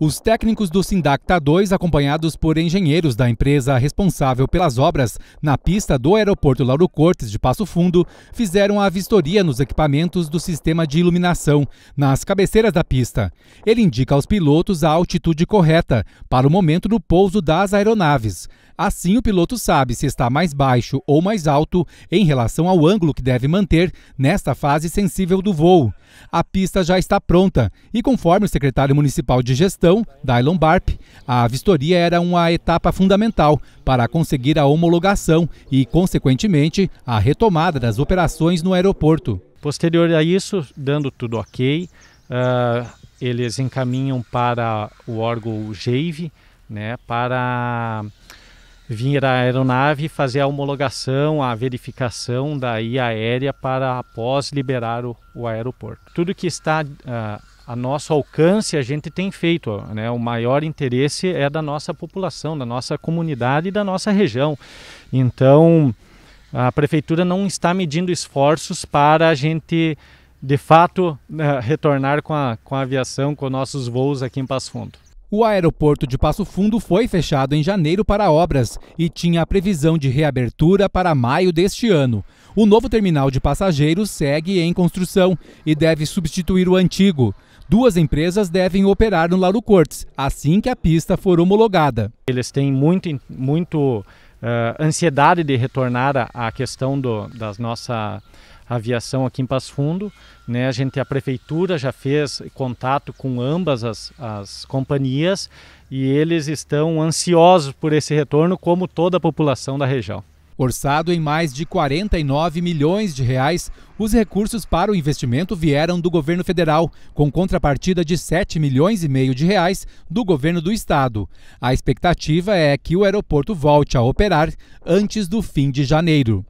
Os técnicos do Sindacta 2, acompanhados por engenheiros da empresa responsável pelas obras na pista do Aeroporto Lauro Cortes de Passo Fundo, fizeram a vistoria nos equipamentos do sistema de iluminação nas cabeceiras da pista. Ele indica aos pilotos a altitude correta para o momento do pouso das aeronaves. Assim, o piloto sabe se está mais baixo ou mais alto em relação ao ângulo que deve manter nesta fase sensível do voo. A pista já está pronta e, conforme o secretário municipal de gestão, Dylon Barp, a vistoria era uma etapa fundamental para conseguir a homologação e, consequentemente, a retomada das operações no aeroporto. Posterior a isso, dando tudo ok, uh, eles encaminham para o órgão GEIVE, né, para vir a aeronave e fazer a homologação, a verificação da IA aérea para após liberar o, o aeroporto. Tudo que está uh, a nosso alcance a gente tem feito. Né? O maior interesse é da nossa população, da nossa comunidade e da nossa região. Então, a prefeitura não está medindo esforços para a gente, de fato, eh, retornar com a, com a aviação, com nossos voos aqui em Passo Fundo. O aeroporto de Passo Fundo foi fechado em janeiro para obras e tinha a previsão de reabertura para maio deste ano. O novo terminal de passageiros segue em construção e deve substituir o antigo. Duas empresas devem operar no Lauro Cortes assim que a pista for homologada. Eles têm muito, muito uh, ansiedade de retornar à questão do, das nossas aviação aqui em Passo Fundo. Né? A gente, a prefeitura já fez contato com ambas as, as companhias e eles estão ansiosos por esse retorno, como toda a população da região. Orçado em mais de 49 milhões de reais, os recursos para o investimento vieram do governo federal, com contrapartida de 7 milhões e meio de reais do governo do estado. A expectativa é que o aeroporto volte a operar antes do fim de janeiro.